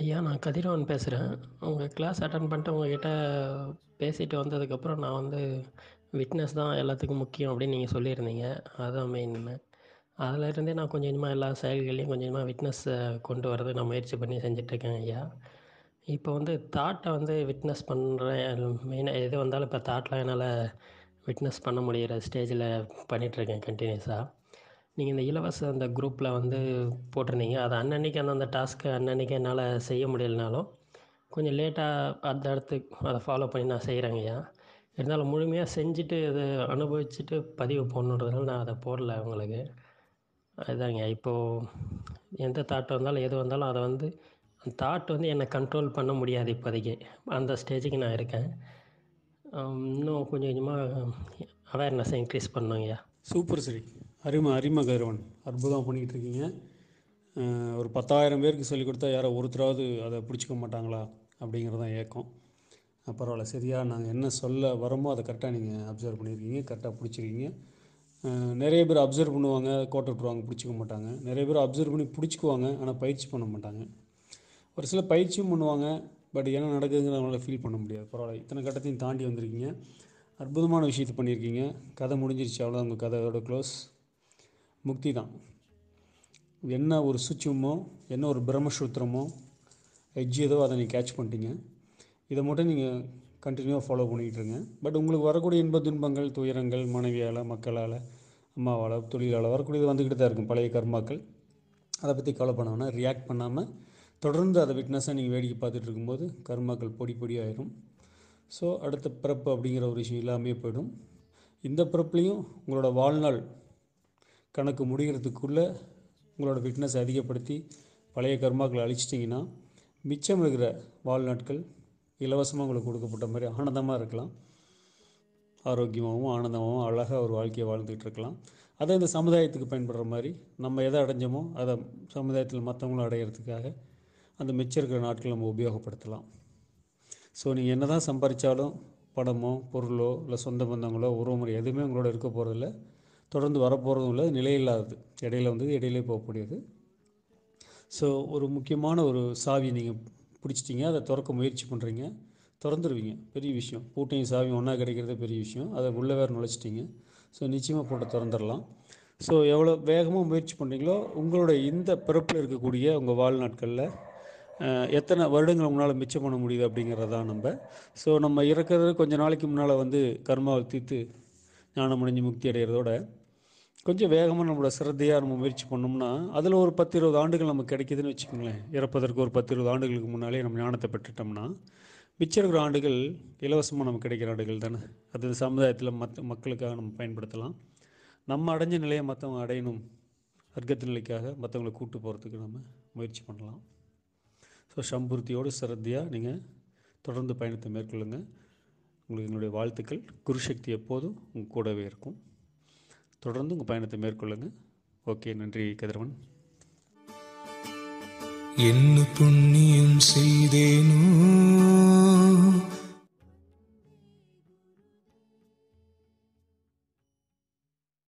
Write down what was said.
ஐயா நான் கதிரவன் பேசுகிறேன் உங்கள் கிளாஸ் அட்டன் பண்ணிட்டு உங்ககிட்ட பேசிட்டு வந்ததுக்கப்புறம் நான் வந்து விட்னஸ் தான் எல்லாத்துக்கும் முக்கியம் அப்படின்னு நீங்கள் சொல்லியிருந்தீங்க அதுதான் மெயின் அதில் இருந்தே நான் கொஞ்சம் கொஞ்சமாக எல்லா செயல்களையும் கொஞ்சம் கொஞ்சமாக விட்னஸ் கொண்டு வரது நான் முயற்சி பண்ணி செஞ்சிட்ருக்கேன் ஐயா இப்போ வந்து தாட்டை வந்து விட்னஸ் பண்ணுறேன் மெயினாக எது வந்தாலும் இப்போ தாட்லாம் என்னால் விட்னஸ் பண்ண முடிகிற ஸ்டேஜில் பண்ணிகிட்ருக்கேன் கண்டினியூஸாக நீங்கள் இந்த இலவச அந்த குரூப்பில் வந்து போட்டிருந்தீங்க அது அன்னன்னைக்கு அந்தந்த டாஸ்க்கு அன்னன்னைக்கு என்னால் செய்ய முடியலனாலும் கொஞ்சம் லேட்டாக அந்த இடத்துக்கு அதை ஃபாலோ பண்ணி நான் செய்கிறேங்க ஐயா இருந்தாலும் முழுமையாக செஞ்சுட்டு இது அனுபவிச்சுட்டு பதிவு போடணுன்றதுனால நான் அதை போடல அவங்களுக்கு அதுதாங்க இப்போது எந்த தாட் வந்தாலும் எது வந்தாலும் அதை வந்து அந்த தாட் வந்து என்னை கண்ட்ரோல் பண்ண முடியாது இப்போதைக்கு அந்த ஸ்டேஜுக்கு நான் இருக்கேன் இன்னும் கொஞ்சம் கொஞ்சமாக அவேர்னஸை இன்க்ரீஸ் பண்ணுங்கய்யா சூப்பர் சரி அருமை அரிம கருவன் அற்புதம் பண்ணிக்கிட்டு இருக்கீங்க ஒரு பத்தாயிரம் பேருக்கு சொல்லிக் கொடுத்தா யாரோ ஒருத்தராவது அதை பிடிச்சிக்க மாட்டாங்களா அப்படிங்கிறது தான் ஏக்கம் பரவாயில்ல சரியா நாங்கள் என்ன சொல்ல வரோமோ அதை கரெக்டாக நீங்கள் அப்சர்வ் பண்ணியிருக்கீங்க கரெக்டாக பிடிச்சிருக்கீங்க நிறைய பேர் அப்சர்வ் பண்ணுவாங்க கோட்டை விட்டுருவாங்க பிடிச்சிக்க மாட்டாங்க நிறைய பேர் அப்சர்வ் பண்ணி பிடிச்சிக்குவாங்க ஆனால் பயிற்சி பண்ண மாட்டாங்க ஒரு சில பயிற்சியும் பண்ணுவாங்க பட் என்ன நடக்குதுங்கிற அவங்களால ஃபீல் பண்ண முடியாது பரவாயில்ல இத்தனை கட்டத்தையும் தாண்டி வந்திருக்கீங்க அற்புதமான விஷயத்தை பண்ணியிருக்கீங்க கதை முடிஞ்சிருச்சு அவ்வளோ உங்கள் கதையோட க்ளோஸ் முக்தி தான் என்ன ஒரு சுச்சுமோ என்ன ஒரு பிரம்மசூத்திரமோ எட்ஜ் ஏதோ அதை நீங்கள் கேட்ச் பண்ணிட்டீங்க இதை மட்டும் நீங்கள் கண்டினியூவாக ஃபாலோ பண்ணிகிட்டு இருங்க பட் உங்களுக்கு வரக்கூடிய இன்ப துன்பங்கள் துயரங்கள் மனைவியால் மக்களால் அம்மாவால் தொழிலால் வரக்கூடியது வந்துக்கிட்டு தான் இருக்கும் பழைய கர்மாக்கள் அதை பற்றி கவலை பண்ணாமல் ரியாக்ட் பண்ணாமல் தொடர்ந்து அதை விட்னஸாக நீங்கள் வேடிக்கை பார்த்துட்டு இருக்கும்போது கர்மாக்கள் பொடி பொடி ஆயிரும் ஸோ அடுத்த பிறப்பு அப்படிங்கிற ஒரு விஷயம் இல்லாமே போயிடும் இந்த பிறப்புலையும் உங்களோட வாழ்நாள் கணக்கு முடிகிறதுக்குள்ளே உங்களோட ஃபிட்னஸ் அதிகப்படுத்தி பழைய கர்மாக்களை அழிச்சிட்டிங்கன்னா மிச்சம் இருக்கிற வாழ்நாட்கள் இலவசமாக உங்களுக்கு கொடுக்கப்பட்ட மாதிரி ஆனந்தமாக இருக்கலாம் ஆரோக்கியமாகவும் ஆனந்தமாகவும் அழகாக ஒரு வாழ்க்கையை வாழ்ந்துக்கிட்டு இருக்கலாம் அதை இந்த சமுதாயத்துக்கு பயன்படுற மாதிரி நம்ம எதை அடைஞ்சோமோ அதை சமுதாயத்தில் மற்றவங்களும் அடையிறதுக்காக அந்த மிச்சம் இருக்கிற நாட்களை நம்ம உபயோகப்படுத்தலாம் ஸோ நீங்கள் என்ன தான் சம்பாதிச்சாலும் படமோ பொருளோ இல்லை சொந்த பந்தங்களோ உறவு முறை எதுவுமே உங்களோட இருக்க போகிறதில்ல தொடர்ந்து வரப்போகிறதும் இல்லை நிலையில்லாதது இடையில வந்து இடையிலே போகக்கூடியது ஸோ ஒரு முக்கியமான ஒரு சாவி நீங்கள் பிடிச்சிட்டிங்க அதை திறக்க முயற்சி பண்ணுறீங்க திறந்துருவீங்க பெரிய விஷயம் பூட்டையும் சாவியும் ஒன்றா கிடைக்கிறது பெரிய விஷயம் அதை உள்ளே வேறு நுழைச்சிட்டிங்க ஸோ நிச்சயமாக போட்டு திறந்துடலாம் ஸோ எவ்வளோ வேகமாக முயற்சி பண்ணுறீங்களோ உங்களோட இந்த பிறப்பில் இருக்கக்கூடிய உங்கள் வாழ்நாட்களில் எத்தனை வருடங்கள் உங்களால் மிச்சம் பண்ண முடியுது அப்படிங்கிறதான் நம்ம ஸோ நம்ம இறக்கிறது கொஞ்ச நாளைக்கு முன்னால் வந்து கர்மாவை தீர்த்து ஞானம் அடைஞ்சு முக்தி அடைகிறதோட கொஞ்சம் வேகமாக நம்மளோட சிரத்தையாக நம்ம முயற்சி பண்ணோம்னா அதில் ஒரு பத்து இருபது ஆண்டுகள் நமக்கு கிடைக்கிதுன்னு வச்சுக்கோங்களேன் இறப்பதற்கு ஒரு பத்து இருபது ஆண்டுகளுக்கு முன்னாலே நம்ம ஞானத்தை பெற்றுட்டோம்னா மிச்சம் இருக்கிற ஆண்டுகள் இலவசமாக நமக்கு கிடைக்கிற ஆண்டுகள் தானே அது சமுதாயத்தில் மற்ற மக்களுக்காக நம்ம பயன்படுத்தலாம் நம்ம அடைஞ்ச நிலையை மற்றவங்க அடையணும் அர்க்கத்து நிலைக்காக மற்றவங்களை கூட்டு போகிறதுக்கு நம்ம முயற்சி பண்ணலாம் ஸோ சம்பூர்த்தியோடு சிரத்தையாக நீங்கள் தொடர்ந்து பயணத்தை மேற்கொள்ளுங்கள் உங்களுக்கு என்னுடைய வாழ்த்துக்கள் குருசக்தி எப்போதும் உங்கள் கூடவே இருக்கும் தொடர்ந்து உங்கள் பயணத்தை மேற்கொள்ளுங்கள் ஓகே நன்றி கதிரவன் என்ன புண்ணியம் செய்தேனோ